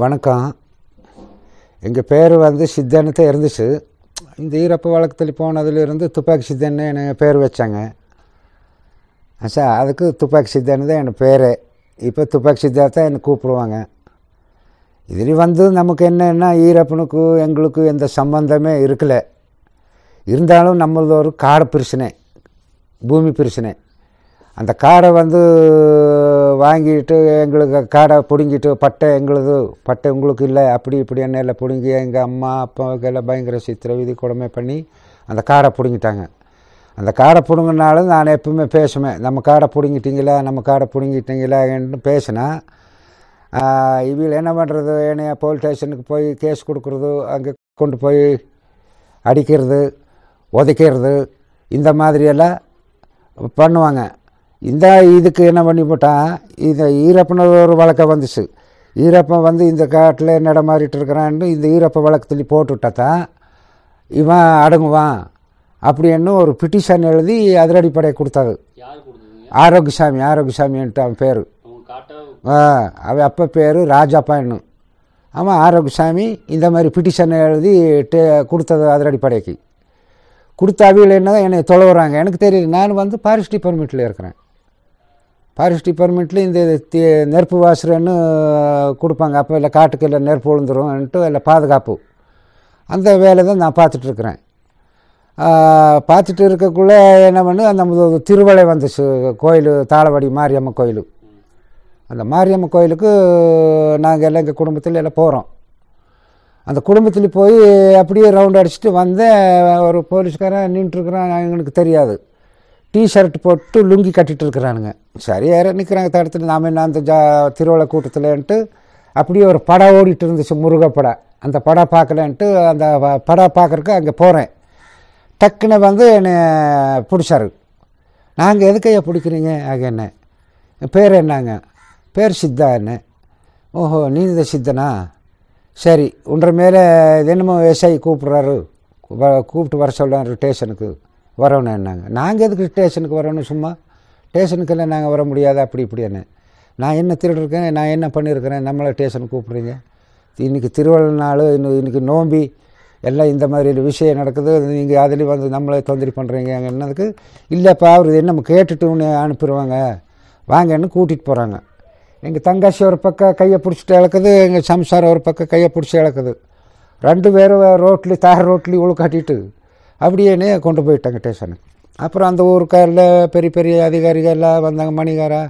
வணக்கம் எங்கள் பேர் வந்து சித்தன்னு தான் இருந்துச்சு இந்த ஈரப்ப வழக்கத்தில் போனதுலேருந்து துப்பாக்கி சித்தன்னு எனக்கு பேர் வச்சாங்க சார் அதுக்கு துப்பாக்கி சித்தன்னு தான் எனக்கு பேர் இப்போ துப்பாக்கி சித்தா தான் என்னை கூப்பிடுவாங்க இதில் வந்து நமக்கு என்னென்னா ஈரப்பனுக்கு எங்களுக்கு எந்த சம்பந்தமே இருக்கலை இருந்தாலும் நம்மளது ஒரு காடு பிரச்சனை பூமி பிரச்சனை அந்த காடை வந்து வாங்கிட்டு எங்களுக்கு காடை பிடுங்கிட்டு பட்டை எங்களுது பட்டை உங்களுக்கு இல்லை அப்படி இப்படி என்ன எல்லாம் பிடுங்கி எங்கள் அம்மா அப்பாவுக்கு எல்லாம் பயங்கர சித்திர விதி கொடுமை பண்ணி அந்த காடை பிடுங்கிட்டாங்க அந்த காடை பிடுங்கினாலும் நான் எப்பவுமே பேசுவேன் நம்ம காடை பிடுங்கிட்டீங்களா நம்ம காடை என்று பேசினா இவங்க என்ன பண்ணுறது என்னைய போலீஸ் ஸ்டேஷனுக்கு போய் கேஸ் கொடுக்குறது அங்கே கொண்டு போய் அடிக்கிறது உதைக்கிறது இந்த மாதிரியெல்லாம் பண்ணுவாங்க இந்த இதுக்கு என்ன பண்ணி போட்டான் இந்த ஈரப்பன ஒரு வழக்கம் வந்துச்சு ஈரப்பன் வந்து இந்த காட்டில் நடமாறிட்டு இருக்கிறான்னு இந்த ஈரப்ப வழக்கத்துல போட்டுவிட்டா தான் இவன் அடங்குவான் அப்படின்னு ஒரு பிட்டிஷன் எழுதி அடிப்படையை கொடுத்தாரு ஆரோக்கியசாமி ஆரோக்கியசாமின்ட்டு அவன் பேர் அவன் அப்போ பேர் ராஜாப்பான்னு ஆமாம் ஆரோக்கியசாமி இந்த மாதிரி பிட்டிஷனை எழுதி டே கொடுத்தது அதிரடிப்படைக்கு கொடுத்த அவியில் என்ன என்னை தொலைவுறாங்க எனக்கு தெரியல நான் வந்து ஃபாரஸ்ட் டிபார்ட்மெண்ட்டில் இருக்கிறேன் ஃபாரஸ்ட் டிபார்ட்மெண்ட்லேயும் இந்த நெருப்பு வாசுறன்னு கொடுப்பாங்க அப்போ இல்லை காட்டுக்கு இல்லை நெருப்பு விழுந்துரும்ன்ட்டு இல்லை பாதுகாப்பு அந்த வேலை தான் நான் பார்த்துட்ருக்குறேன் பார்த்துட்டு இருக்கக்குள்ளே என்ன பண்ணு நம்ம திருவள்ளை வந்துச்சு கோயில் தாளவாடி மாரியம்மன் கோயில் அந்த மாரியம்மன் கோயிலுக்கு நாங்கள் எல்லாம் எங்கள் குடும்பத்தில் எல்லாம் போகிறோம் அந்த குடும்பத்தில் போய் அப்படியே ரவுண்ட் அடிச்சுட்டு வந்தேன் ஒரு போலீஸ்காரன் நின்றுட்டுருக்குறான் எங்களுக்கு தெரியாது டிஷர்ட் போட்டு லுங்கி கட்டிகிட்டு இருக்கிறானுங்க சரி நிற்கிறாங்க தடுத்து நாம் என்ன அந்த ஜா திருவிழா கூட்டத்தில்ன்ட்டு அப்படியே ஒரு படம் ஓடிட்டு இருந்துச்சு முருகப்படம் அந்த படம் பார்க்கலன்ட்டு அந்த படம் பார்க்குறக்கு அங்கே போகிறேன் டக்குன்னு வந்து என்னை பிடிச்சாரு நாங்கள் எதுக்கையா பிடிக்கிறீங்க ஆக என்ன பேர் என்னங்க பேர் சித்தா என்ன ஓஹோ நீ இந்த சித்தனா சரி உன்ற மேலே என்னமோ விவசாயி கூப்பிட்றாரு கூப்பிட்டு வர சொல்கிறாரு ஸ்டேஷனுக்கு வரணும் என்னங்க நாங்கள் எதுக்கு ஸ்டேஷனுக்கு வரணும் சும்மா ஸ்டேஷனுக்கெல்லாம் நாங்கள் வர முடியாது அப்படி என்ன நான் என்ன திருடுருக்கேன் நான் என்ன பண்ணியிருக்கிறேன் நம்மளை ஸ்டேஷனுக்கு கூப்பிடுங்க இன்றைக்கி திருவள்ள நாள் இன்னும் இன்றைக்கி நோம்பி எல்லாம் இந்த மாதிரி விஷயம் நடக்குது நீங்கள் அதுலேயும் வந்து நம்மளே தொந்தரி பண்ணுறீங்க என்னதுக்கு இல்லைப்பா அவர் என்ன நம்ம கேட்டுட்டு அனுப்பிடுவாங்க வாங்கன்னு கூட்டிகிட்டு போகிறாங்க எங்கள் தங்காசி ஒரு பக்கம் கையை பிடிச்சிட்டு இழக்குது எங்கள் சம்சாரம் ஒரு பக்கம் கையை பிடிச்சி இழக்குது ரெண்டு பேரும் ரோட்லேயும் தார் ரோட்லேயும் உழுக்காட்டிட்டு அப்படியே கொண்டு போயிட்டாங்க ஸ்டேஷனுக்கு அப்புறம் அந்த ஊருக்காரில் பெரிய பெரிய அதிகாரிகள் எல்லாம் வந்தாங்க மணிகாரா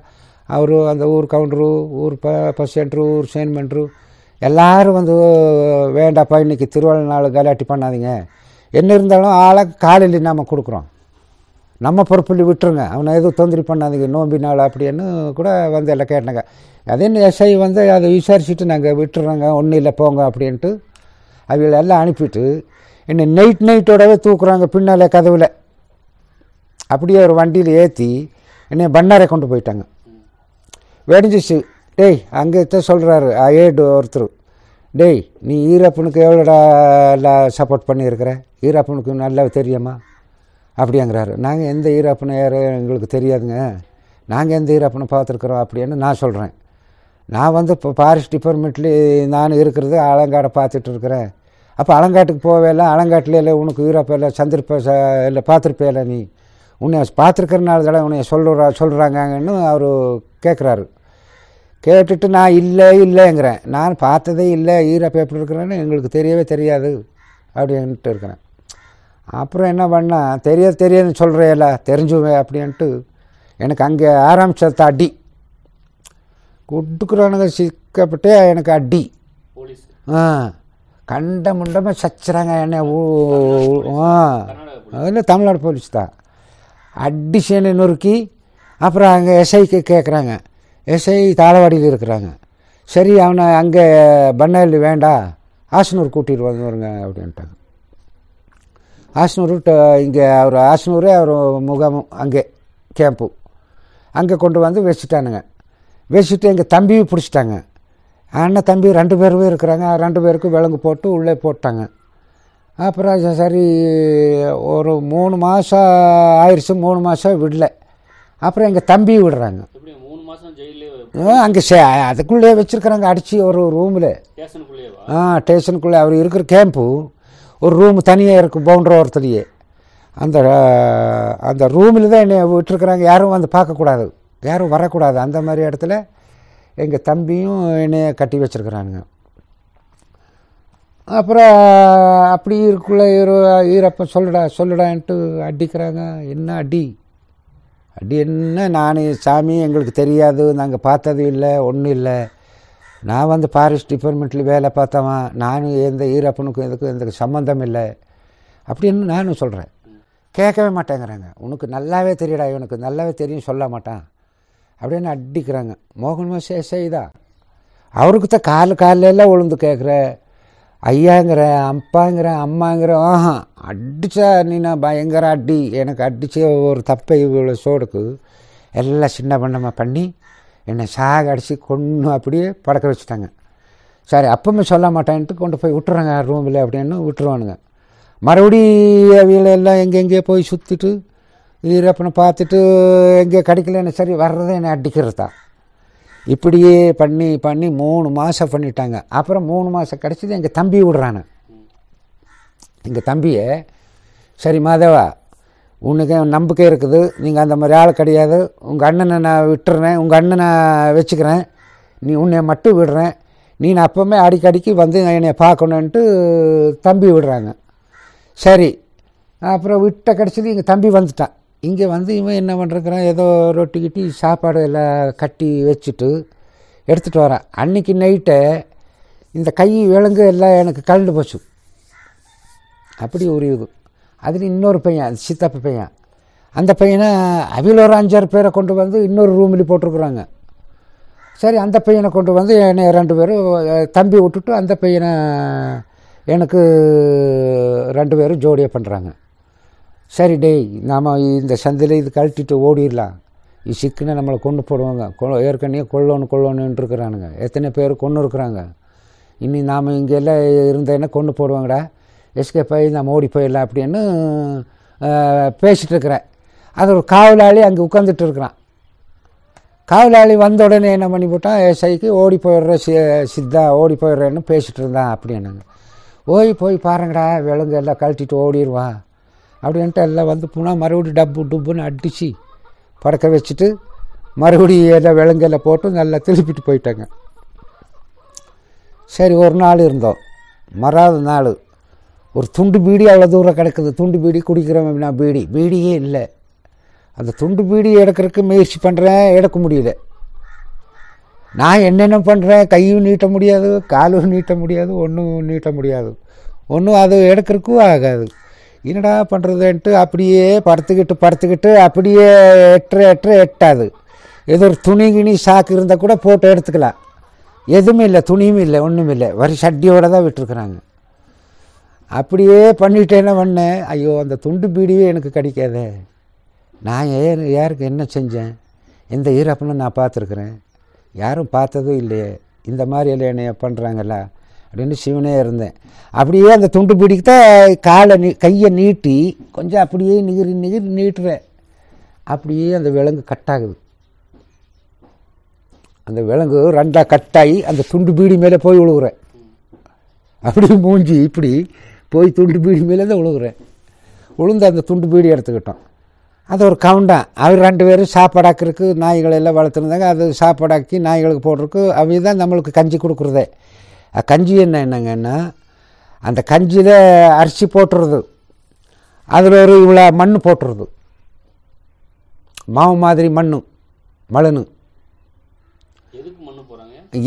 அவரு அந்த ஊர் கவுண்டரு ஊர் ப சென்ட்ரு ஊர் சேன்மெண்ட்ரு எல்லோரும் வந்து வேண்டாப்பா இன்றைக்கி திருவிழா நாள் கலாட்டி பண்ணாதீங்க என்ன இருந்தாலும் ஆளை காலையில் நாம் கொடுக்குறோம் நம்ம பொறுப்பில் விட்டுருங்க அவனை எதுவும் தொந்தரவு பண்ணாதீங்க நோம்பி நாள் அப்படின்னு கூட வந்து எல்லாம் கேட்டாங்க அதே எஸ்ஐ வந்து அதை விசாரிச்சுட்டு நாங்கள் விட்டுறோங்க ஒன்றும் இல்லை போங்க அப்படின்ட்டு அவங்கள எல்லாம் அனுப்பிட்டு என்னை நைட் நைட்டோடவே தூக்குறாங்க பின்னால் கதவில் அப்படியே ஒரு வண்டியில் ஏற்றி என்னை பண்ணாரை கொண்டு போயிட்டாங்க வெடிஞ்சிச்சு டேய் அங்கே தான் சொல்கிறாரு ஏடு ஒருத்தர் டேய் நீ ஈரப்பனுக்கு எவ்வளோடா சப்போர்ட் பண்ணியிருக்கிற ஈரப்பனுக்கு நல்லா தெரியுமா அப்படிங்கிறாரு நாங்கள் எந்த ஈரப்பனை யார் எங்களுக்கு தெரியாதுங்க நாங்கள் எந்த ஈரப்பனை பார்த்துருக்குறோம் அப்படின்னு நான் சொல்கிறேன் நான் வந்து இப்போ ஃபாரஸ்ட் டிபார்ட்மெண்ட்லேயே நான் இருக்கிறது ஆலங்காடை பார்த்துட்டு இருக்கிறேன் அப்போ அலங்காட்டுக்கு போவேல அலங்காட்டில் இல்லை உனக்கு இல்லை சந்திருப்ப இல்லை பார்த்துருப்பேல நீ உன்னை பார்த்துருக்கறனால தடவை உன்னை சொல்லுறா சொல்கிறாங்கன்னு அவர் கேட்குறாரு கேட்டுட்டு நான் இல்லை இல்லைங்கிறேன் நான் பார்த்ததே இல்லை ஈரப்ப எப்படி இருக்கிறேன்னு எங்களுக்கு தெரியவே தெரியாது அப்படின்ட்டு இருக்கிறேன் அப்புறம் என்ன பண்ணால் தெரியாது தெரியாதுன்னு சொல்கிறேல தெரிஞ்சுவேன் அப்படின்ட்டு எனக்கு அங்கே ஆரம்பித்த அடி கொடுக்குறானுங்க சிக்கப்பட்டே எனக்கு அடி ஆ கண்ட முண்டமாக சச்சுறாங்க என்ன ஊ அதில் தமிழ்நாடு போலீஸ் தான் அடிஷனை நொறுக்கி அப்புறம் அங்கே எஸ்ஐக்கு கேட்குறாங்க எஸ்ஐ தாளவாடியில் இருக்கிறாங்க சரி அவனை அங்கே பண்ணையில் வேண்டாம் ஆசனூர் கூட்டிகிட்டு வந்துருங்க அப்படின்ட்டாங்க ஆசனூர் இங்கே அவர் ஆசனூரே அவர் முகாமும் அங்கே கேம்பு அங்கே கொண்டு வந்து வச்சுட்டானுங்க வச்சுட்டு எங்கள் தம்பியும் பிடிச்சிட்டாங்க அண்ணன் தம்பி ரெண்டு பேரும் இருக்கிறாங்க ரெண்டு பேருக்கும் விலங்கு போட்டு உள்ளே போட்டாங்க அப்புறம் சரி ஒரு மூணு மாதம் ஆயிடுச்சு மூணு மாதம் விடல அப்புறம் எங்கள் தம்பி விடுறாங்க அங்கே சே அதுக்குள்ளே வச்சுருக்குறாங்க அடித்து ஒரு ரூமில் ஆ ஸ்டேஷனுக்குள்ளே அவர் இருக்கிற கேம்பு ஒரு ரூம் தனியாக இருக்கும் பவுண்டர் ஓரத்துலேயே அந்த அந்த ரூமில் தான் என்னை விட்டுருக்குறாங்க யாரும் வந்து பார்க்கக்கூடாது யாரும் வரக்கூடாது அந்த மாதிரி இடத்துல எங்கள் தம்பியும் என்னைய கட்டி வச்சுருக்குறானுங்க அப்புறம் அப்படி இருக்குள்ள ஈரோ ஈரப்ப சொல்லுடா சொல்லுடான்ட்டு அடிக்கிறாங்க என்ன அடி அடி என்ன நான் சாமி எங்களுக்கு தெரியாது நாங்கள் பார்த்தது இல்லை ஒன்றும் இல்லை நான் வந்து ஃபாரஸ்ட் டிபார்ட்மெண்ட்டில் வேலை பார்த்தவன் நானும் எந்த ஈரப்பனுக்கும் எதுக்கும் எந்த சம்மந்தம் இல்லை அப்படின்னு நானும் சொல்கிறேன் கேட்கவே மாட்டேங்கிறாங்க உனக்கு நல்லாவே தெரியடா இவனுக்கு நல்லாவே தெரியும் சொல்ல மாட்டான் அப்படின்னு அடிக்கிறாங்க மோகன்மா சேஷைதா அவருக்கு தான் கால் காலையெல்லாம் உளுந்து கேட்குற ஐயாங்கிற அப்பாங்கிற அம்மாங்கிற ஆஹா அடித்தா நீ நான் பயங்கர அடி எனக்கு அடித்து ஒரு தப்பை இவ்வளோ சோடுக்கு எல்லாம் சின்ன பண்ணமாக பண்ணி என்னை சாக அடித்து கொண்டு அப்படியே படக்க வச்சுட்டாங்க சரி அப்பவுமே சொல்ல மாட்டேன்ட்டு கொண்டு போய் விட்டுறாங்க ரூமில் அப்படின்னு விட்டுருவானுங்க மறுபடி எல்லாம் எங்கெங்கேயோ போய் சுற்றிட்டு வீரப்பனை பார்த்துட்டு எங்கே கிடைக்கலன்னு சரி வர்றதை என்னை அடிக்கிறதா இப்படியே பண்ணி பண்ணி மூணு மாதம் பண்ணிட்டாங்க அப்புறம் மூணு மாதம் கிடச்சிது எங்கள் தம்பி விடுறானு எங்கள் தம்பியை சரி மாதவா உனக்கு நம்பிக்கை இருக்குது நீங்கள் அந்த மாதிரி ஆள் கிடையாது உங்கள் அண்ணனை நான் விட்டுறேன் உங்கள் அண்ணனை வச்சுக்கிறேன் நீ உன்னை மட்டும் விடுறேன் நீ அப்போவுமே அடிக்கடிக்கு வந்து என்னை பார்க்கணுன்ட்டு தம்பி விடுறாங்க சரி அப்புறம் விட்ட கிடச்சது எங்கள் தம்பி வந்துட்டான் இங்கே வந்து இவன் என்ன பண்ணுறக்குறான் ஏதோ ரொட்டி கிட்டி சாப்பாடு எல்லாம் கட்டி வச்சுட்டு எடுத்துகிட்டு வரான் அன்றைக்கி நைட்டை இந்த கை விலங்கு எல்லாம் எனக்கு கலண்டு போச்சு அப்படி ஒரு இது அதில் இன்னொரு பையன் சித்தப்ப பையன் அந்த பையனை அவியில் ஒரு அஞ்சாறு பேரை கொண்டு வந்து இன்னொரு ரூமில் போட்டிருக்குறாங்க சரி அந்த பையனை கொண்டு வந்து என்னை ரெண்டு பேரும் தம்பி விட்டுட்டு அந்த பையனை எனக்கு ரெண்டு பேரும் ஜோடியாக பண்ணுறாங்க சரி டேய் நாம் இந்த சந்தையில் இது கழட்டிட்டு ஓடிடலாம் இது சிக்குன்னு நம்மளை கொண்டு போடுவாங்க கொ ஏற்கனவே கொள்ளணும் கொள்ளோன்னு இருக்கிறானுங்க எத்தனை பேர் கொண்டு இருக்கிறாங்க இனி நாம் இங்கெல்லாம் இருந்தேன்னா கொண்டு போடுவாங்கடா எஸ்கே போய் நம்ம ஓடி போயிடலாம் அப்படின்னு பேசிகிட்டு இருக்கிறேன் அது ஒரு காவலாளி அங்கே உட்காந்துட்டு இருக்கிறான் காவலாளி வந்த உடனே என்ன பண்ணி போட்டான் எஸ்ஐக்கு ஓடி போயிடுற சி சித்தா ஓடி போயிடுறேன்னு பேசிகிட்டு இருந்தான் அப்படின்னாங்க ஓய் போய் பாருங்கடா விலங்கு எல்லாம் கழட்டிட்டு ஓடிடுவான் அப்படின்ட்டு எல்லாம் வந்து போனால் மறுபடியும் டப்பு டுப்புன்னு அடித்து படக்க வச்சுட்டு மறுபடியும் எல்லாம் விலங்கில் போட்டு நல்லா திருப்பிட்டு போயிட்டாங்க சரி ஒரு நாள் இருந்தோம் மறாத நாள் ஒரு துண்டு பீடி அவ்வளோ தூரம் கிடக்குது துண்டு பீடி குடிக்கிறோம் அப்படின்னா பீடி பீடியே இல்லை அந்த துண்டு பீடி எடுக்கிறதுக்கு முயற்சி பண்ணுறேன் எடுக்க முடியல நான் என்னென்ன பண்ணுறேன் கையும் நீட்ட முடியாது காலும் நீட்ட முடியாது ஒன்றும் நீட்ட முடியாது ஒன்றும் அது எடுக்கிறதுக்கும் ஆகாது என்னடா பண்ணுறதுன்ட்டு அப்படியே படுத்துக்கிட்டு படுத்துக்கிட்டு அப்படியே எட்டு எட்டு எட்டாது ஏதோ ஒரு துணி கிணி சாக்கு இருந்தால் கூட போட்டு எடுத்துக்கலாம் எதுவுமே இல்லை துணியும் இல்லை ஒன்றும் இல்லை வரி சட்டியோடு தான் விட்டுருக்குறாங்க அப்படியே பண்ணிட்டேன்னா என்ன பண்ணேன் ஐயோ அந்த துண்டு பீடியே எனக்கு கிடைக்காதே நான் ஏன் யாருக்கு என்ன செஞ்சேன் இந்த ஈரப்பனை நான் பார்த்துருக்குறேன் யாரும் பார்த்ததும் இல்லையே இந்த மாதிரி இல்லை என்னைய பண்ணுறாங்களா அப்படின்னு சிவனே இருந்தேன் அப்படியே அந்த துண்டு தான் காலை நீ கையை நீட்டி கொஞ்சம் அப்படியே நிகிரி நிகிரி நீட்டுறேன் அப்படியே அந்த விலங்கு கட்டாகுது அந்த விலங்கு ரெண்டாக கட்டாகி அந்த துண்டு பீடி மேலே போய் விழுகுறேன் அப்படி மூஞ்சி இப்படி போய் துண்டு பீடி மேலே தான் விழுகுறேன் விழுந்து அந்த துண்டு பீடி எடுத்துக்கிட்டோம் அது ஒரு கவுண்டான் அவர் ரெண்டு பேரும் சாப்பாடாக்கிறதுக்கு நாய்களை எல்லாம் வளர்த்துருந்தாங்க அது சாப்பாடாக்கி நாய்களுக்கு போடுறதுக்கு அவங்க தான் நம்மளுக்கு கஞ்சி கொடுக்குறதே கஞ்சி என்ன என்னங்கன்னா அந்த கஞ்சியில் அரிசி போட்டுறது அதில் ஒரு இவ்வளோ மண் போட்டுறது மாவு மாதிரி மண் மலனு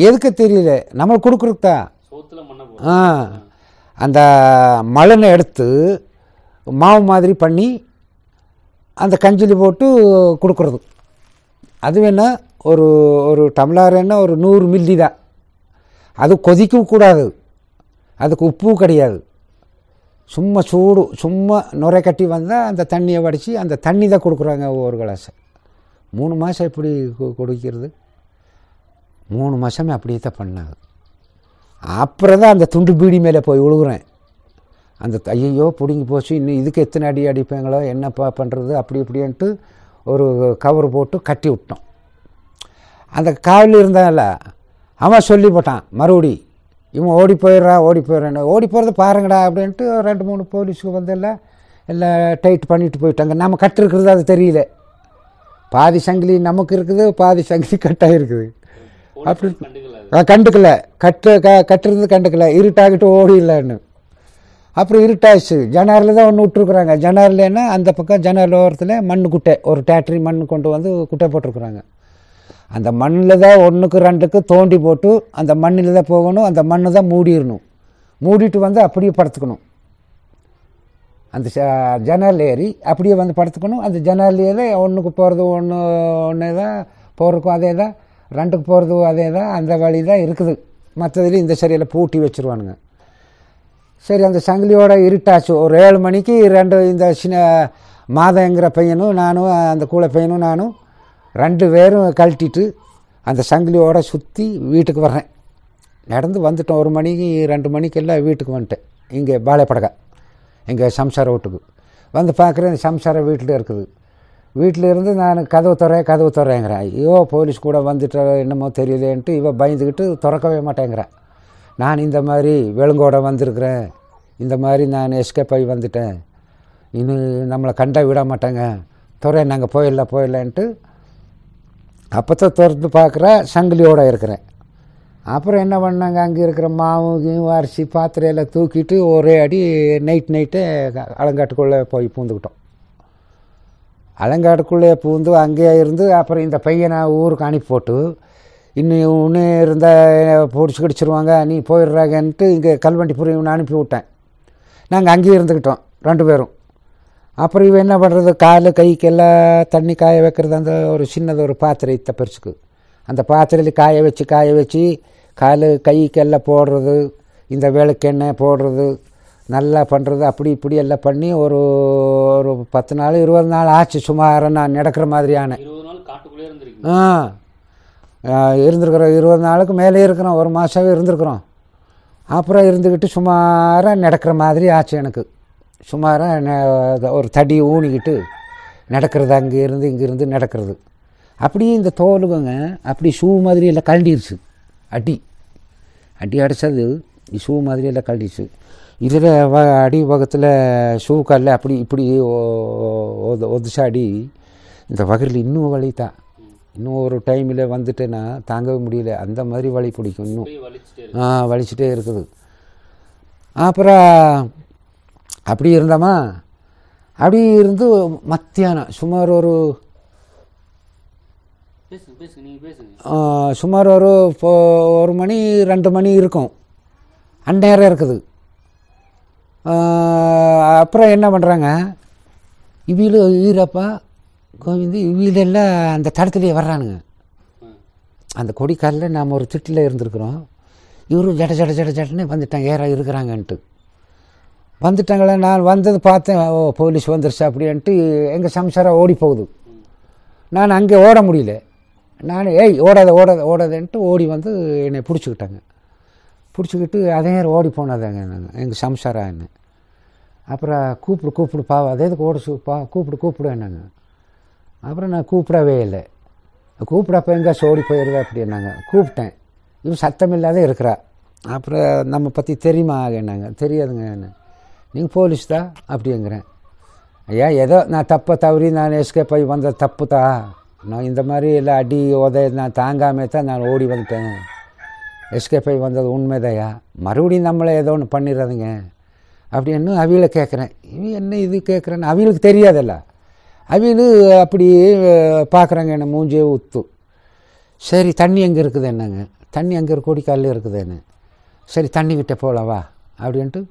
எதுக்கு தெரியல நம்ம கொடுக்குறதுக்கு தான் ஆ அந்த மலனை எடுத்து மாவு மாதிரி பண்ணி அந்த கஞ்சியில் போட்டு கொடுக்குறது அது வேணால் ஒரு ஒரு டம்ளார் என்ன ஒரு நூறு மில்லி தான் அது கொதிக்கவும் கூடாது அதுக்கு உப்பு கிடையாது சும்மா சூடு சும்மா நுரை கட்டி வந்தால் அந்த தண்ணியை வடித்து அந்த தண்ணி தான் கொடுக்குறாங்க ஒவ்வொரு கிளாஸை மூணு மாதம் எப்படி குடிக்கிறது மூணு மாதமே அப்படியே தான் பண்ணாது அப்புறம் தான் அந்த துண்டு பீடி மேலே போய் விழுகுறேன் அந்த ஐயோ பிடுங்கி போச்சு இன்னும் இதுக்கு எத்தனை அடி அடிப்பாங்களோ என்னப்பா பண்ணுறது அப்படி இப்படின்ட்டு ஒரு கவர் போட்டு கட்டி விட்டோம் அந்த காவில் இருந்தால அவன் சொல்லி போட்டான் மறுபடி இவன் ஓடி போயிடுறா ஓடி போயிடுறான் ஓடி போகிறது பாருங்கடா அப்படின்ட்டு ரெண்டு மூணு போலீஸுக்கு வந்து எல்லாம் எல்லாம் டைட் பண்ணிட்டு போயிட்டாங்க நம்ம கட்டிருக்கிறது அது தெரியல பாதி சங்கிலி நமக்கு இருக்குது பாதி சங்கிலி கட்டாயிருக்குது அப்படி கண்டுக்கல கட்டு க கட்டுறது கண்டுக்கல இருட்டாகிட்டு இல்லைன்னு அப்புறம் இருட்டாச்சு ஜனாரில் தான் ஒன்று விட்டுருக்குறாங்க ஜனார்லன்னா அந்த பக்கம் ஜன்னல் ஓரத்தில் மண் குட்டை ஒரு டேட்ரி மண் கொண்டு வந்து குட்டை போட்டிருக்குறாங்க அந்த மண்ணில் தான் ஒன்றுக்கு ரெண்டுக்கு தோண்டி போட்டு அந்த மண்ணில் தான் போகணும் அந்த மண்ணு தான் மூடிடணும் மூடிட்டு வந்து அப்படியே படுத்துக்கணும் அந்த ஜன்னல் ஏறி அப்படியே வந்து படுத்துக்கணும் அந்த ஜனல் ஏறி ஒன்றுக்கு போகிறது ஒன்று ஒன்று தான் போகிறதுக்கும் அதே தான் ரெண்டுக்கு போகிறது அதே தான் அந்த வழி தான் இருக்குது மற்றதுலேயும் இந்த சரியில் பூட்டி வச்சுருவானுங்க சரி அந்த சங்கிலியோட இருட்டாச்சு ஒரு ஏழு மணிக்கு ரெண்டு இந்த சின்ன மாதங்கிற பையனும் நானும் அந்த கூட பையனும் நானும் ரெண்டு பேரும் கழட்டிட்டு அந்த சங்கிலியோடு சுற்றி வீட்டுக்கு வர்றேன் நடந்து வந்துட்டோம் ஒரு மணிக்கு ரெண்டு மணிக்கெல்லாம் வீட்டுக்கு வந்துட்டேன் இங்கே பாளையப்படகா இங்கே சம்சார வீட்டுக்கு வந்து பார்க்குறேன் சம்சார வீட்டில் இருக்குது வீட்டில் இருந்து நான் கதவு துறைய கதவு துறையங்கிறேன் ஐயோ போலீஸ் கூட வந்துட்டு என்னமோ தெரியலேன்ட்டு இவன் பயந்துக்கிட்டு திறக்கவே மாட்டேங்கிறேன் நான் இந்த மாதிரி வெளுங்கோட வந்திருக்கிறேன் இந்த மாதிரி நான் எஸ்கேப் ஆகி வந்துட்டேன் இன்னும் நம்மளை கண்டா விட மாட்டேங்க துறையை நாங்கள் போயிடல போயிடலான்ட்டு தப்பத்தை திறந்து பார்க்குற சங்கிலியோடு இருக்கிறேன் அப்புறம் என்ன பண்ணாங்க அங்கே இருக்கிற மாவு கீவு அரிசி பாத்திரையெல்லாம் தூக்கிட்டு ஒரே அடி நைட் நைட்டே அலங்காட்டுக்குள்ளே போய் பூந்துக்கிட்டோம் அலங்காட்டுக்குள்ளே பூந்து அங்கேயே இருந்து அப்புறம் இந்த பையனை ஊருக்கு அனுப்பிப்போட்டு இன்னும் ஒன்று இருந்தால் பிடிச்சி கடிச்சிருவாங்க நீ போயிடுறாங்கன்ட்டு இங்கே கல்வண்டி புரியும் அனுப்பி விட்டேன் நாங்கள் அங்கேயே இருந்துக்கிட்டோம் ரெண்டு பேரும் அப்புறம் இவன் என்ன பண்ணுறது கால் கைக்கெல்லாம் தண்ணி காய வைக்கிறது அந்த ஒரு சின்னது ஒரு பாத்திரை தப்பிரிச்சுக்கு அந்த பாத்திரையில் காய வச்சு காய வச்சு கால் கைக்கெல்லாம் போடுறது இந்த விளக்கெண்ணெய் போடுறது நல்லா பண்ணுறது அப்படி இப்படி எல்லாம் பண்ணி ஒரு ஒரு பத்து நாள் இருபது நாள் ஆச்சு சுமார நான் நடக்கிற மாதிரியான ஆ இருந்திருக்கிறோம் இருபது நாளுக்கு மேலே இருக்கிறோம் ஒரு மாதம் இருந்திருக்கிறோம் அப்புறம் இருந்துக்கிட்டு சுமாராக நடக்கிற மாதிரி ஆச்சு எனக்கு சுமாராக ஒரு தடி ஊனிக்கிட்டு நடக்கிறது அங்கேருந்து இங்கேருந்து நடக்கிறது அப்படியே இந்த தோலுங்க அப்படி ஷூ மாதிரி எல்லாம் கழண்டிருச்சு அடி அடி அடைச்சது ஷூ மாதிரி எல்லாம் கழண்டிருச்சு இதில் வ அடி பக்கத்தில் ஷூ கல்ல அப்படி இப்படி அடி இந்த வகையில் இன்னும் வலித்தான் இன்னும் ஒரு டைமில் வந்துட்டேன்னா தாங்கவே முடியல அந்த மாதிரி வழி பிடிக்கும் இன்னும் ஆ வலிச்சுட்டே இருக்குது அப்புறம் அப்படி இருந்தோமா அப்படி இருந்து மத்தியானம் சுமார் ஒரு சுமார் ஒரு ஒரு மணி ரெண்டு மணி இருக்கும் அந்நேரம் இருக்குது அப்புறம் என்ன பண்ணுறாங்க இவியில் ஈரப்பா கோவிந்து இவியிலெல்லாம் அந்த தடத்துலேயே வர்றானுங்க அந்த கொடிக்காலில் நாம் ஒரு திட்டில் இருந்திருக்கிறோம் இவரும் ஜட ஜட ஜட ஜடனே வந்துட்டாங்க ஏற இருக்கிறாங்கன்ட்டு வந்துட்டாங்களே நான் வந்தது பார்த்தேன் ஓ போலீஸ் வந்துருச்சு அப்படின்ட்டு எங்கள் சம்சாரம் ஓடி போகுது நான் அங்கே ஓட முடியல நான் ஏய் ஓடாத ஓடாத ஓடாதேன்ட்டு ஓடி வந்து என்னை பிடிச்சிக்கிட்டாங்க பிடிச்சிக்கிட்டு அதே நேரம் ஓடி போனதாங்க நாங்கள் எங்கள் சம்சாரம் என்ன அப்புறம் கூப்பிடு கூப்பிடு பாவ அதே இதுக்கு ஓட பா கூப்பிடு என்னங்க அப்புறம் நான் கூப்பிடவே இல்லை கூப்பிடாப்போ எங்கேயாச்சும் ஓடி போயிடுவேன் என்னாங்க கூப்பிட்டேன் இவன் சத்தம் இல்லாத இருக்கிறா அப்புறம் நம்ம பற்றி தெரியுமா என்னங்க தெரியாதுங்க என்ன நீங்கள் போலீஸ் தான் அப்படிங்கிறேன் ஐயா ஏதோ நான் தப்பை தவறி நான் எஸ்கே போய் வந்த தப்பு தான் நான் இந்த மாதிரி எல்லாம் அடி உதய நான் தாங்காமே தான் நான் ஓடி வந்துட்டேன் எஸ்கே போய் வந்தது உண்மைதையா மறுபடியும் நம்மளை ஏதோ ஒன்று பண்ணிடுறதுங்க அப்படின்னு அவியில் கேட்குறேன் இவன் என்ன இது கேட்குறேன்னு அவிகளுக்கு தெரியாதல்ல அவியில் அப்படி பார்க்குறாங்க என்ன மூஞ்சியே ஊத்து சரி தண்ணி எங்கே இருக்குது என்னங்க தண்ணி அங்கே இருக்கோடி கல் இருக்குதுன்னு சரி தண்ணி கிட்டே போகலவா அப்படின்ட்டு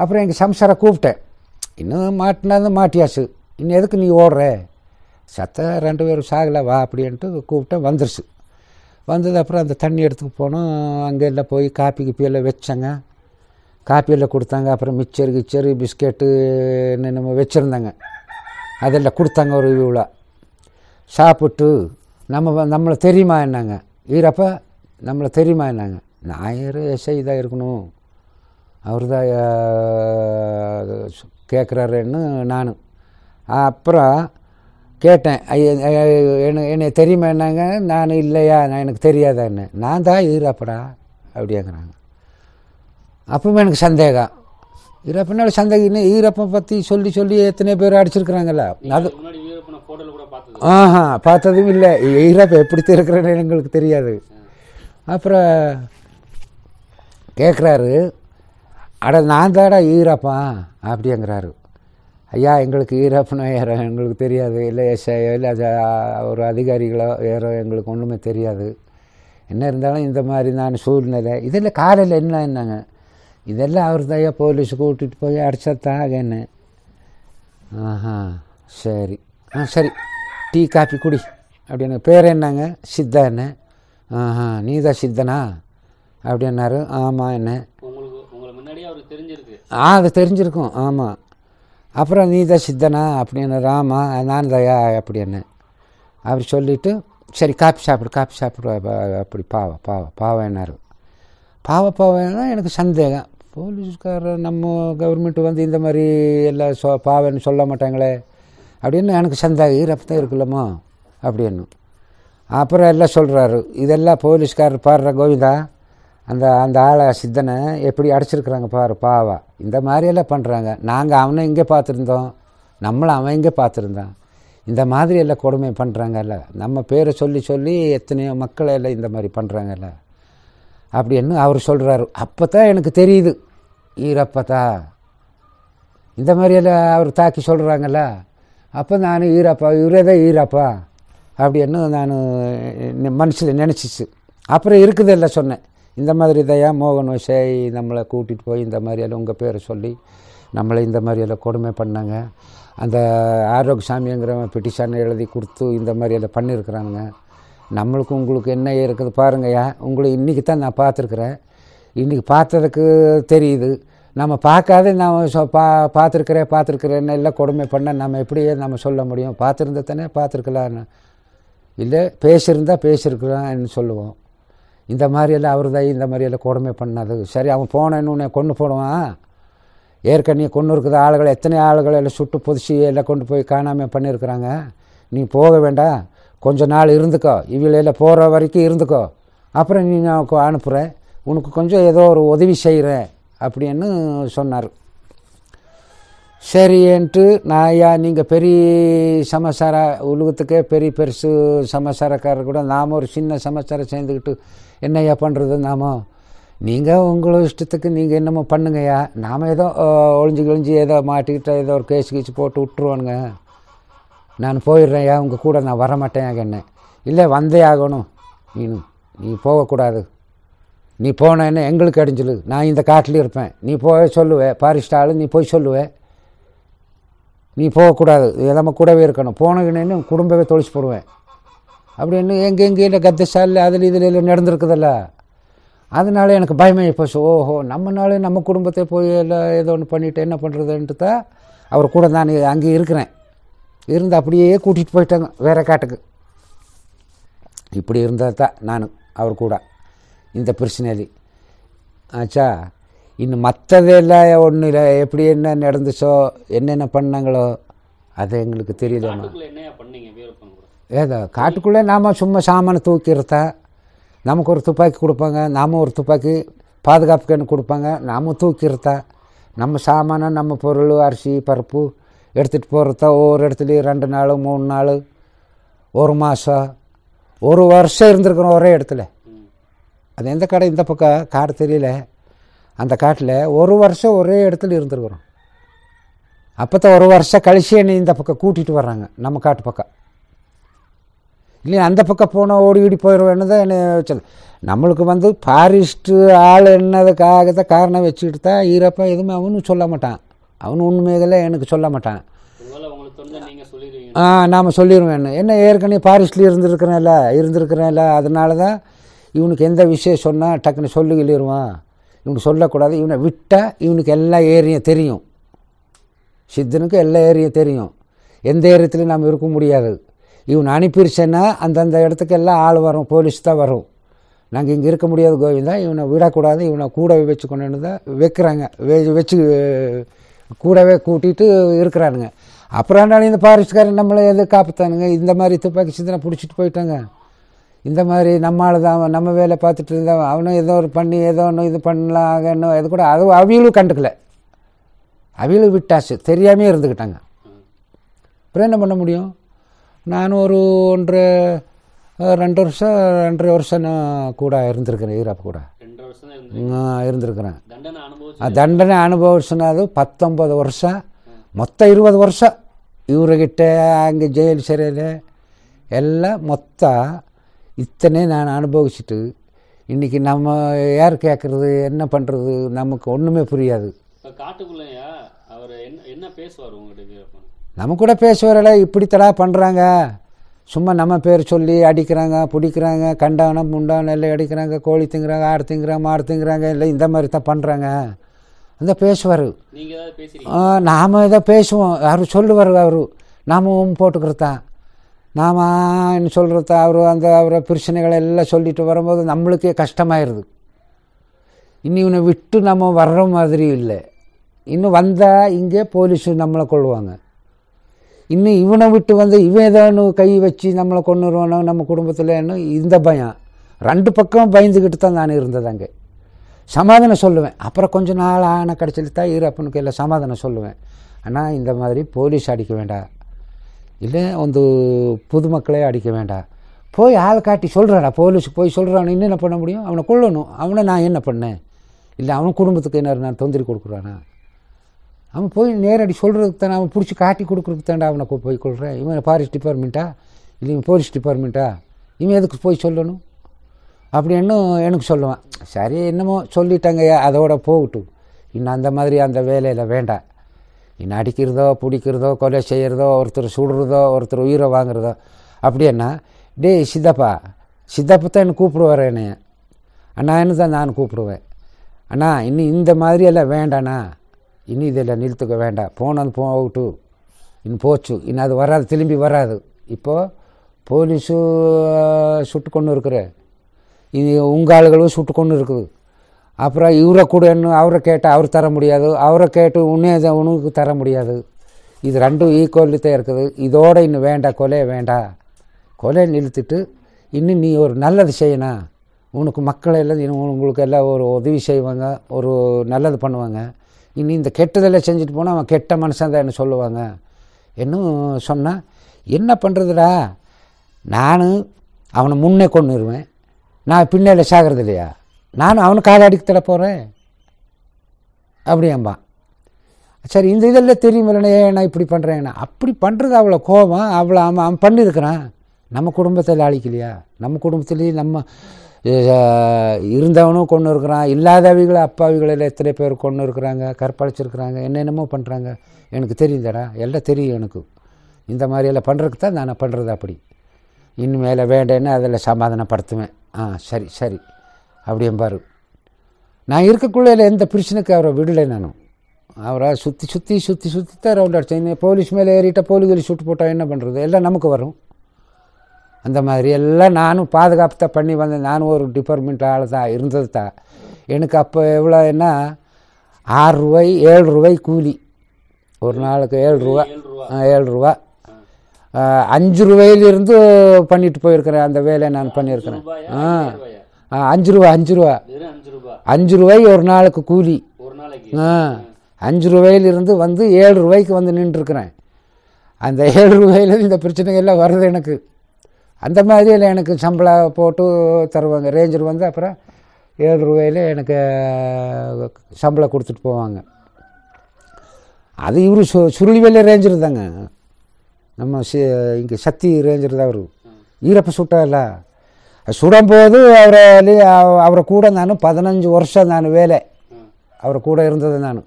அப்புறம் எங்கள் சம்சாரை கூப்பிட்டேன் இன்னும் மாட்டினது மாட்டியாச்சு இன்னும் எதுக்கு நீ ஓடுற சத்த ரெண்டு பேரும் சாகலை வா அப்படின்ட்டு கூப்பிட்டேன் வந்துருச்சு வந்தது அப்புறம் அந்த தண்ணி எடுத்துக்கு போனோம் அங்கே எல்லாம் போய் காப்பி கிப்பி எல்லாம் வச்சாங்க காப்பியெல்லாம் கொடுத்தாங்க அப்புறம் மிக்சர் கிச்சர் பிஸ்கெட்டு நம்ம வச்சுருந்தாங்க அதெல்லாம் கொடுத்தாங்க ஒரு இவ்வளோ சாப்பிட்டு நம்ம நம்மளை தெரியுமா என்னங்க வீரப்பா நம்மளை தெரியுமா என்னங்க நான் எஸ்ஐ இதாக இருக்கணும் அவர் தான் கேட்குறாருன்னு நானும் அப்புறம் கேட்டேன் என்னை தெரியுமா என்னங்க நான் இல்லையா நான் எனக்கு தெரியாதான்னு நான் தான் ஈராப்படா அப்படிங்கிறாங்க அப்பவும் எனக்கு சந்தேகம் ஈரப்பனால சந்தேகம் இன்னும் ஈரப்பனை பற்றி சொல்லி சொல்லி எத்தனை பேர் அடிச்சிருக்கிறாங்களா அது ஆஹா பார்த்ததும் இல்லை ஈரப்பை எப்படி இருக்கிறேன்னு எங்களுக்கு தெரியாது அப்புறம் கேட்குறாரு அட நான் தாடா ஈரப்பா அப்படிங்கிறாரு ஐயா எங்களுக்கு ஈரப்புனா ஏறோம் எங்களுக்கு தெரியாது இல்லை எஸ்ஐயோ இல்லை ஒரு அதிகாரிகளோ ஏறோ எங்களுக்கு ஒன்றுமே தெரியாது என்ன இருந்தாலும் இந்த மாதிரி நான் சூழ்நிலை இதில் காலையில் என்ன என்னங்க இதெல்லாம் அவர் தையா போலீஸுக்கு கூட்டிகிட்டு போய் அடிச்சத்தான் என்ன ஆஹா சரி ஆ சரி டீ காஃபி குடி அப்படின்னு பேர் என்னங்க சித்தா என்ன ஆஹா நீதா சித்தனா அப்படின்னாரு ஆமாம் என்ன ஆ அது தெரிஞ்சிருக்கும் ஆமாம் அப்புறம் நீ தான் சித்தனா அப்படின்னு ராமா நான் தயா அப்படின்னு அப்படி சொல்லிவிட்டு சரி காப்பி சாப்பிடு காப்பி சாப்பிடு அப்படி பாவ பாவ என்னார் பாவ பாவன்னா எனக்கு சந்தேகம் போலீஸ்கார நம்ம கவர்மெண்ட்டு வந்து இந்த மாதிரி எல்லாம் சொ பாவன்னு சொல்ல மாட்டாங்களே அப்படின்னு எனக்கு சந்தேகம் ஈரப்பத்தான் இருக்குல்லம்மா அப்படின்னு அப்புறம் எல்லாம் சொல்கிறாரு இதெல்லாம் போலீஸ்காரர் பாடுற கோவிந்தா அந்த அந்த ஆளை சித்தனை எப்படி அடிச்சிருக்கிறாங்க பாரு பாவா இந்த மாதிரியெல்லாம் பண்ணுறாங்க நாங்கள் அவனை இங்கே பார்த்துருந்தோம் நம்மளை அவன் இங்கே பார்த்துருந்தான் இந்த மாதிரி எல்லாம் கொடுமை பண்ணுறாங்கல்ல நம்ம பேரை சொல்லி சொல்லி எத்தனையோ மக்களை எல்லாம் இந்த மாதிரி பண்ணுறாங்கல்ல அப்படின்னு அவர் சொல்கிறாரு அப்போ தான் எனக்கு தெரியுது ஈரப்பதா இந்த மாதிரியெல்லாம் அவர் தாக்கி சொல்கிறாங்கல்ல அப்போ நான் ஈராப்பா இவரே தான் ஈராப்பா அப்படின்னு நான் மனசில் நினச்சிச்சு அப்புறம் இருக்குதெல்லாம் சொன்னேன் இந்த மாதிரி தயா மோகன் விஷய் நம்மளை கூட்டிகிட்டு போய் இந்த மாதிரியெல்லாம் உங்கள் பேரை சொல்லி நம்மளை இந்த மாதிரியெல்லாம் கொடுமை பண்ணாங்க அந்த ஆரோக்கிய சாமிங்கிறவன் பெட்டிஷன் எழுதி கொடுத்து இந்த மாதிரியெல்லாம் பண்ணியிருக்கிறானுங்க நம்மளுக்கு உங்களுக்கு என்ன இருக்குது பாருங்கய்யா உங்களை இன்றைக்கி தான் நான் பார்த்துருக்குறேன் இன்றைக்கி பார்த்ததுக்கு தெரியுது நம்ம பார்க்காத நாம் சொ பா பார்த்துருக்குறேன் பார்த்துருக்குறேன்னு எல்லாம் கொடுமை பண்ணால் நம்ம எப்படியே நம்ம சொல்ல முடியும் பார்த்துருந்தா தானே பார்த்துருக்கலான்னு இல்லை பேசியிருந்தால் பேசியிருக்கலான்னு சொல்லுவோம் இந்த மாதிரியெல்லாம் அவர் தான் இந்த மாதிரியெல்லாம் கொடுமை பண்ணாது சரி அவன் போனேன்னு உன்னை கொண்டு போடுவான் ஏற்கனவே கொண்டு இருக்கிற ஆளுகள் எத்தனை ஆளுகளை எல்லாம் சுட்டு புதுசி எல்லாம் கொண்டு போய் காணாமல் பண்ணியிருக்கிறாங்க நீ போக வேண்டாம் கொஞ்ச நாள் இருந்துக்கோ எல்லாம் போகிற வரைக்கும் இருந்துக்கோ அப்புறம் நீ நான் அனுப்புகிறேன் உனக்கு கொஞ்சம் ஏதோ ஒரு உதவி செய்கிறேன் அப்படின்னு சொன்னார் சரின்ட்டு நான் யா நீங்கள் பெரிய சமசார உலகத்துக்கே பெரிய பெருசு சமசாரக்காரர் கூட நாம் ஒரு சின்ன சமசாரம் சேர்ந்துக்கிட்டு என்னையா பண்ணுறது நாம் நீங்கள் உங்களோட இஷ்டத்துக்கு நீங்கள் என்னமோ பண்ணுங்கய்யா நாம் ஏதோ ஒழிஞ்சு கிழிஞ்சு ஏதோ மாட்டிக்கிட்டு ஏதோ ஒரு கேஸ் கீச்சு போட்டு விட்டுருவானுங்க நான் போயிடுறேன்யா உங்கள் கூட நான் வரமாட்டேன் என்ன இல்லை வந்தே ஆகணும் நீ நீ போகக்கூடாது நீ போனேன்னு எங்களுக்கு அடிஞ்சிடு நான் இந்த காட்டில் இருப்பேன் நீ போய் சொல்லுவேன் பாரிஸ்டாலும் நீ போய் சொல்லுவேன் நீ போகக்கூடாது எல்லாமே கூடவே இருக்கணும் போனதுன்னு குடும்பமே தொழிச்சு போடுவேன் அப்படின்னு எங்கே எங்கேயும் கத்த சாலில் அதில் இதில் இல்லை நடந்துருக்குதுல்ல அதனால எனக்கு பயமாகி போச்சு ஓஹோ நம்மனாலே நம்ம குடும்பத்தை போய் எல்லாம் ஏதோ ஒன்று பண்ணிவிட்டு என்ன பண்ணுறதுன்ட்டு தான் அவர் கூட நான் அங்கே இருக்கிறேன் இருந்து அப்படியே கூட்டிகிட்டு போயிட்டாங்க வேறு காட்டுக்கு இப்படி இருந்தால் தான் நான் அவர் கூட இந்த பிரச்சனையில் ஆச்சா இன்னும் மற்றதெல்லாம் ஒன்றும் இல்லை எப்படி என்ன நடந்துச்சோ என்னென்ன பண்ணாங்களோ அது எங்களுக்கு தெரியுதாம்மா ஏதோ காட்டுக்குள்ளே நாம் சும்மா சாமானை தூக்கிறதா நமக்கு ஒரு துப்பாக்கி கொடுப்பாங்க நாமும் ஒரு துப்பாக்கி பாதுகாப்புக்கன்னு கொடுப்பாங்க நாமும் தூக்கிறதா நம்ம சாமானை நம்ம பொருள் அரிசி பருப்பு எடுத்துகிட்டு போகிறத ஒவ்வொரு இடத்துலையும் ரெண்டு நாள் மூணு நாள் ஒரு மாதம் ஒரு வருஷம் இருந்திருக்கிறோம் ஒரே இடத்துல அது எந்த கடை இந்த பக்கம் காடு தெரியல அந்த காட்டில் ஒரு வருஷம் ஒரே இடத்துல இருந்துருக்குறோம் அப்போ தான் ஒரு வருஷம் கழிச்சு என்னை இந்த பக்கம் கூட்டிகிட்டு வர்றாங்க நம்ம காட்டு பக்கம் இல்லையா அந்த பக்கம் போனால் ஓடி ஓடி போயிடுவேன்னு தான் என்ன வச்சது நம்மளுக்கு வந்து ஃபாரிஸ்ட்டு ஆள் என்னதுக்காக தான் காரணம் வச்சுக்கிட்டு தான் ஈரப்பா எதுவுமே அவனும் சொல்ல மாட்டான் அவனு இதெல்லாம் எனக்கு சொல்ல மாட்டான் ஆ நாம் சொல்லிடுவேன் என்ன ஏற்கனவே ஃபாரிஸ்ட்டில் இருந்திருக்கிறேன்ல இருந்திருக்கிறேன்ல அதனால தான் இவனுக்கு எந்த விஷயம் சொன்னால் டக்குன்னு சொல்லுகிலிருவான் இவனுக்கு சொல்லக்கூடாது இவனை விட்டால் இவனுக்கு எல்லா ஏரியும் தெரியும் சித்தனுக்கு எல்லா ஏரியும் தெரியும் எந்த ஏரியத்துலையும் நாம் இருக்க முடியாது இவன் அனுப்பிடுச்சேன்னா அந்தந்த இடத்துக்கு எல்லாம் ஆள் வரும் போலீஸ் தான் வரும் நாங்கள் இங்கே இருக்க முடியாது கோவிந்தா இவனை விடக்கூடாது இவனை கூடவே கொண்டு தான் வைக்கிறாங்க வச்சு கூடவே கூட்டிகிட்டு இருக்கிறானுங்க அப்புறம் இந்த பாரிஸ்காரன் நம்மளை எது காப்பாற்றானுங்க இந்த மாதிரி துப்பாக்கி சிந்தனை பிடிச்சிட்டு போயிட்டாங்க இந்த மாதிரி நம்ம தான் நம்ம வேலை பார்த்துட்டு இருந்தால் அவனும் ஏதோ ஒரு பண்ணி ஏதோ ஒன்று இது பண்ணலாம் ஆகணும் அது கூட அது அவியலும் கண்டுக்கல அவியலும் விட்டாச்சு தெரியாமே இருந்துக்கிட்டாங்க அப்புறம் என்ன பண்ண முடியும் நானும் ஒரு ஒன்று ரெண்டு வருஷம் ரெண்டரை வருஷம் கூட இருந்திருக்கிறேன் ஈராப் கூட இருந்திருக்கிறேன் தண்டனை அனுபவிச்சுனாலும் பத்தொம்பது வருஷம் மொத்தம் இருபது வருஷம் இவர்கிட்ட அங்கே ஜெயில் சிறையில் எல்லாம் மொத்தம் இத்தனை நான் அனுபவிச்சுட்டு இன்றைக்கி நம்ம யார் கேட்குறது என்ன பண்ணுறது நமக்கு ஒன்றுமே புரியாது அவர் என்ன என்ன பேசுவார் நம்ம கூட பேசுவாரில்ல இப்படித்தடா பண்ணுறாங்க சும்மா நம்ம பேர் சொல்லி அடிக்கிறாங்க பிடிக்கிறாங்க கண்டானம் முண்டானம் எல்லாம் அடிக்கிறாங்க கோழி திங்குறாங்க ஆறு திங்குறாங்க மாறு திங்குறாங்க இல்லை இந்த மாதிரி தான் பண்ணுறாங்க அந்த பேசுவார் நாம் இதை பேசுவோம் அவர் சொல்லுவார் அவர் நாமும் போட்டுக்கிறதான் நாம் சொல்கிறத அவர் அந்த அவரை பிரச்சனைகளை எல்லாம் சொல்லிட்டு வரும்போது நம்மளுக்கே கஷ்டமாயிருது இனி இவனை விட்டு நம்ம வர்ற மாதிரி இல்லை இன்னும் வந்தால் இங்கே போலீஸு நம்மளை கொள்வாங்க இன்னும் இவனை விட்டு வந்து இவன் ஏதாவது கை வச்சு நம்மளை கொண்டுருவானோ நம்ம குடும்பத்தில்னு இந்த பயம் ரெண்டு பக்கம் பயந்துக்கிட்டு தான் நான் இருந்தது அங்கே சமாதானம் சொல்லுவேன் அப்புறம் கொஞ்ச நாள் ஆன கிடச்சிட்டு தான் இரு அப்பனுக்கு இல்லை சமாதானம் சொல்லுவேன் ஆனால் இந்த மாதிரி போலீஸ் அடிக்க வேண்டாம் இல்லை வந்து பொதுமக்களே அடிக்க வேண்டாம் போய் ஆள் காட்டி சொல்கிறாடா போலீஸுக்கு போய் சொல்கிறான் என்ன பண்ண முடியும் அவனை கொள்ளணும் அவனை நான் என்ன பண்ணேன் இல்லை அவன் குடும்பத்துக்கு என்ன நான் தொந்தரி கொடுக்குறானா அவன் போய் நேரடி சொல்கிறதுக்கு தானே அவன் பிடிச்சி காட்டி கொடுக்குறதுக்கு தாண்டா அவனை போய் கொள்கிறேன் இவன் ஃபாரஸ்ட் டிபார்ட்மெண்ட்டா இல்லை இவன் போலீஸ் டிபார்ட்மெண்ட்டா இவன் எதுக்கு போய் சொல்லணும் அப்படின்னு எனக்கு சொல்லுவான் சரி என்னமோ சொல்லிட்டாங்க அதோட போகட்டும் இன்னும் அந்த மாதிரி அந்த வேலையில் வேண்டாம் நீ அடிக்கிறதோ பிடிக்கிறதோ கொலை செய்கிறதோ ஒருத்தர் சுடுறதோ ஒருத்தர் உயிரை வாங்குறதோ அப்படின்னா டேய் சித்தப்பா சித்தப்பா தான் என்ன கூப்பிடுவார் என்னைய அண்ணான்னு தான் நான் கூப்பிடுவேன் அண்ணா இன்னும் இந்த மாதிரி எல்லாம் வேண்டாண்ணா இன்னும் இதெல்லாம் நிறுத்துக்க வேண்டாம் போனது போகட்டும் இன்னும் போச்சு இன்னும் அது வராது திரும்பி வராது இப்போது போலீஸு சுட்டு கொண்டு இருக்கிற இது உங்கள் ஆளுகளும் சுட்டு கொண்டு இருக்குது அப்புறம் இவரை கொடுன்னு அவரை கேட்டால் அவர் தர முடியாது அவரை கேட்டு உன்னே உனக்கு தர முடியாது இது ரெண்டும் ஈக்குவலித்தே இருக்குது இதோடு இன்னும் வேண்டாம் கொலையை வேண்டாம் கொலையை நிறுத்திட்டு இன்னும் நீ ஒரு நல்லது செய்யணும் உனக்கு மக்கள் எல்லாம் இன்னும் உங்களுக்கு எல்லாம் ஒரு உதவி செய்வாங்க ஒரு நல்லது பண்ணுவாங்க இன்னும் இந்த கெட்டதெல்லாம் செஞ்சுட்டு போனால் அவன் கெட்ட மனுஷன் தான் என்ன சொல்லுவாங்க இன்னும் சொன்னால் என்ன பண்ணுறதுடா நான் அவனை முன்னே கொண்டுருவேன் நான் பின்னால் சாகிறது இல்லையா நான் அவனு காதாடிக்கு தட போகிறேன் அப்படியாம்பா சரி இந்த இதெல்லாம் தெரியுமில்லண்ணே நான் இப்படி பண்ணுறேங்கண்ணா அப்படி பண்ணுறது அவ்வளோ கோபம் அவ்வளோ அவன் அவன் பண்ணியிருக்கிறான் நம்ம குடும்பத்தில் அழிக்கலையா நம்ம குடும்பத்துலேயே நம்ம இருந்தவனும் கொண்டு இருக்கிறான் இல்லாதவிகளை அப்பாவிகளில் எத்தனை பேர் கொண்டு இருக்கிறாங்க கற்பழிச்சிருக்கிறாங்க என்னென்னமோ பண்ணுறாங்க எனக்கு தெரியுதடா எல்லாம் தெரியும் எனக்கு இந்த மாதிரியெல்லாம் பண்ணுறதுக்கு தான் நான் பண்ணுறது அப்படி இனிமேல் வேண்டேன்னு அதில் சமாதானப்படுத்துவேன் ஆ சரி சரி அப்படிம்பார் நான் இருக்கக்குள்ளே எந்த பிரச்சனைக்கு அவரை விடலை நானும் அவரை சுற்றி சுற்றி சுற்றி சுற்றி தான் ரவுண்ட் அடிச்சேன் போலீஸ் மேலே ஏறிட்டால் போலீஸ்களி சுட்டு போட்டால் என்ன பண்ணுறது எல்லாம் நமக்கு வரும் அந்த மாதிரி எல்லாம் நானும் பாதுகாப்பு தான் பண்ணி வந்தேன் நானும் ஒரு டிபார்ட்மெண்ட் ஆள் தான் இருந்தது தான் எனக்கு அப்போ எவ்வளோ என்ன ஆறு ரூபாய் ஏழு ரூபாய் கூலி ஒரு நாளுக்கு ஏழு ரூபா ஏழு ரூபா அஞ்சு ரூபாயிலிருந்து பண்ணிட்டு போயிருக்கிறேன் அந்த வேலையை நான் பண்ணியிருக்கிறேன் ஆ அஞ்சு ரூபா அஞ்சு ரூபா அஞ்சு ரூபாய் ஒரு நாளுக்கு கூலி ஆ அஞ்சு ரூபாயிலிருந்து வந்து ஏழு ரூபாய்க்கு வந்து நின்றுருக்குறேன் அந்த ஏழு ரூபாயிலேருந்து இந்த பிரச்சனைகள்லாம் வருது எனக்கு அந்த மாதிரியில் எனக்கு சம்பளம் போட்டு தருவாங்க ரேஞ்சர் வந்து அப்புறம் ஏழு ரூபாயில் எனக்கு சம்பளம் கொடுத்துட்டு போவாங்க அது இவர் சு சுருளிவேல ரேஞ்சர் தாங்க நம்ம இங்கே சக்தி ரேஞ்சர் தான் அவர் ஈரப்ப சுட்டா இல்லை சுடும்போது அவரை அவரை கூட நான் பதினஞ்சு வருஷம் நான் வேலை அவரை கூட இருந்தது நான்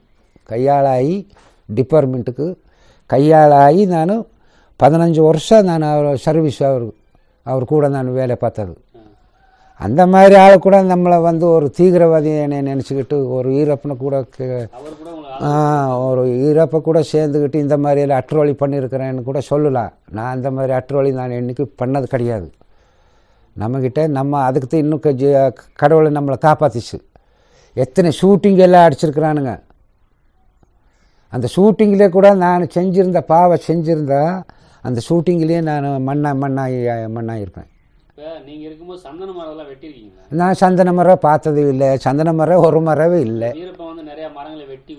கையாளாகி டிபார்ட்மெண்ட்டுக்கு கையாளாகி நான் பதினஞ்சு வருஷம் நான் அவர் சர்வீஸ் அவர் அவர் கூட நான் வேலை பார்த்தது அந்த மாதிரி ஆள் கூட நம்மளை வந்து ஒரு தீவிரவாதி என்னை நினச்சிக்கிட்டு ஒரு ஈரப்பனை கூட ஒரு ஈரப்பை கூட சேர்ந்துக்கிட்டு இந்த மாதிரி அற்றுவழி பண்ணியிருக்கிறேன்னு கூட சொல்லலாம் நான் அந்த மாதிரி அற்றுவழி நான் என்றைக்கு பண்ணது கிடையாது நம்மக்கிட்ட நம்ம அதுக்கு இன்னும் கொஞ்சம் கடவுளை நம்மளை காப்பாற்றிச்சு எத்தனை ஷூட்டிங் எல்லாம் அடிச்சிருக்கிறானுங்க அந்த ஷூட்டிங்கிலே கூட நான் செஞ்சுருந்த பாவை செஞ்சுருந்தா அந்த ஷூட்டிங்கிலேயே நான் மண்ணாக மண்ணாகி மண்ணாக இருப்பேன் நீங்கள் இருக்கும்போது சந்தன மரம்லாம் வெட்டிருக்கீங்களா நான் சந்தன மரம் பார்த்தது இல்லை சந்தன மரம் ஒரு மரவே இல்லை வந்து நிறையா மரங்களை வெட்டி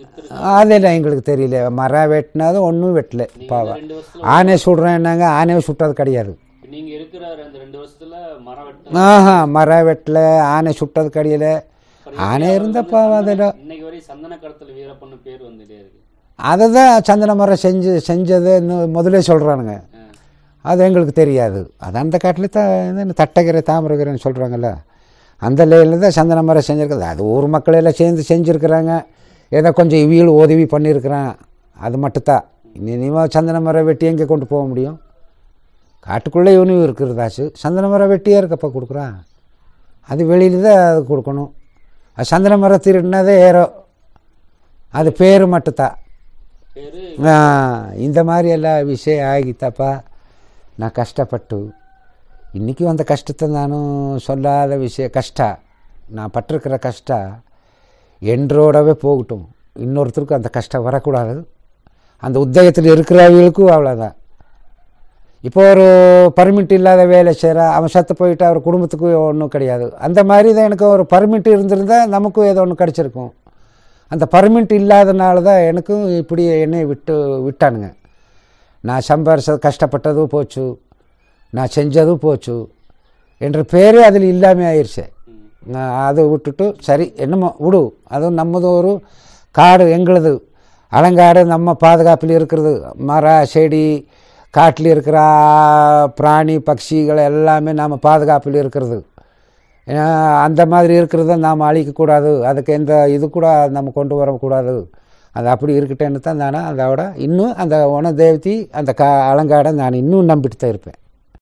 அதெல்லாம் எங்களுக்கு தெரியல மரம் வெட்டினதும் ஒன்றும் வெட்டலை பாவம் ஆனை சுடுறேன்னாங்க ஆனையை சுட்டது கிடையாது ஆஹா மர வெட்டல ஆனை சுட்டது கடையில ஆனை இருந்த பாவாதில் அதை தான் சந்தன மரம் செஞ்சு செஞ்சது முதலே சொல்கிறானுங்க அது எங்களுக்கு தெரியாது அது அந்த காட்டில் தான் தட்டகிரை தாமிரகிரைன்னு சொல்கிறாங்கல்ல அந்த லைனில் தான் சந்தன மரம் செஞ்சுருக்குது அது ஊர் மக்கள் எல்லாம் சேர்ந்து செஞ்சுருக்குறாங்க ஏதோ கொஞ்சம் இவியல் உதவி பண்ணியிருக்கிறான் அது மட்டும்தான் இனிமேல் சந்தன மரம் வெட்டி எங்கே கொண்டு போக முடியும் காட்டுக்குள்ளே இவனும் இருக்கிறதாச்சு சந்தன மரம் வெட்டியாக இருக்கப்போ கொடுக்குறான் அது வெளியில் தான் அது கொடுக்கணும் அது சந்தன மரம் திருடினதே ஏரோ அது பேர் மட்டும்தான் இந்த மாதிரி எல்லா விஷயம் ஆகித்தாப்பா நான் கஷ்டப்பட்டு இன்றைக்கும் அந்த கஷ்டத்தை நானும் சொல்லாத விஷயம் கஷ்ட நான் பட்டிருக்கிற கஷ்ட என்றோடவே போகட்டும் இன்னொருத்தருக்கும் அந்த கஷ்டம் வரக்கூடாது அந்த உத்தேகத்தில் இருக்கிறவர்களுக்கும் அவ்வளோதான் இப்போ ஒரு பர்மிட் இல்லாத வேலை செய்கிறான் அவன் சத்து போயிட்டு அவர் குடும்பத்துக்கு ஒன்றும் கிடையாது அந்த மாதிரி தான் எனக்கு ஒரு பர்மிட் இருந்திருந்தால் நமக்கும் ஏதோ ஒன்று கிடச்சிருக்கும் அந்த பர்மிட் இல்லாதனால தான் எனக்கும் இப்படி என்னை விட்டு விட்டானுங்க நான் சம்பாரிச்சது கஷ்டப்பட்டதும் போச்சு நான் செஞ்சதும் போச்சு என்ற பேரே அதில் இல்லாமல் ஆயிடுச்சு அதை விட்டுட்டு சரி என்னமோ விடு அதுவும் நம்மது ஒரு காடு எங்களது அலங்காடு நம்ம பாதுகாப்பில் இருக்கிறது மரம் செடி காட்டில் இருக்கிற பிராணி பக்ஷிகள் எல்லாமே நாம் பாதுகாப்பில் இருக்கிறது அந்த மாதிரி இருக்கிறத நாம் அழிக்கக்கூடாது அதுக்கு எந்த இது கூட நம்ம கொண்டு வரக்கூடாது அது அப்படி இருக்கட்டேன்னு தான் நான் அதோட இன்னும் அந்த உன தேவதி அந்த கா அலங்காடை நான் இன்னும் நம்பிட்டு தான் இருப்பேன்